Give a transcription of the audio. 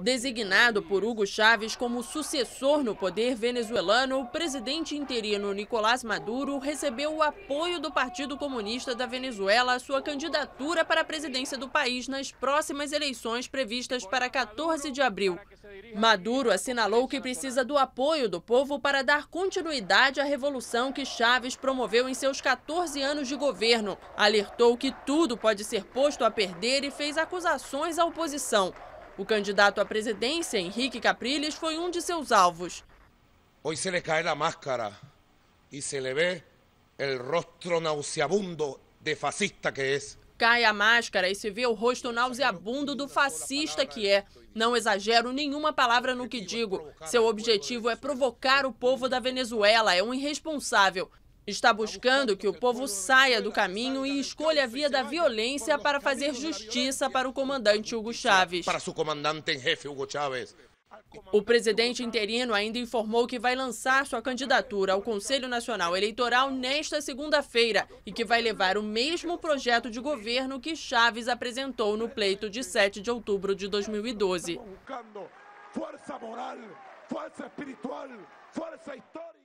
Designado por Hugo Chávez como sucessor no poder venezuelano, o presidente interino Nicolás Maduro recebeu o apoio do Partido Comunista da Venezuela à sua candidatura para a presidência do país nas próximas eleições previstas para 14 de abril. Maduro assinalou que precisa do apoio do povo para dar continuidade à revolução que Chávez promoveu em seus 14 anos de governo. Alertou que tudo pode ser posto a perder e fez acusações à oposição. O candidato à presidência, Henrique Capriles, foi um de seus alvos. Hoje se lhe cai a máscara e se lhe vê o rostro nauseabundo de fascista que é. Cai a máscara e se vê o rosto nauseabundo do fascista que é. Não exagero nenhuma palavra no que digo. Seu objetivo é provocar o povo da Venezuela, é um irresponsável. Está buscando que o povo saia do caminho e escolha a via da violência para fazer justiça para o comandante Hugo Chávez. Para seu comandante em jefe Hugo Chávez. O presidente interino ainda informou que vai lançar sua candidatura ao Conselho Nacional Eleitoral nesta segunda-feira e que vai levar o mesmo projeto de governo que Chaves apresentou no pleito de 7 de outubro de 2012. Força moral, força espiritual, força histórica.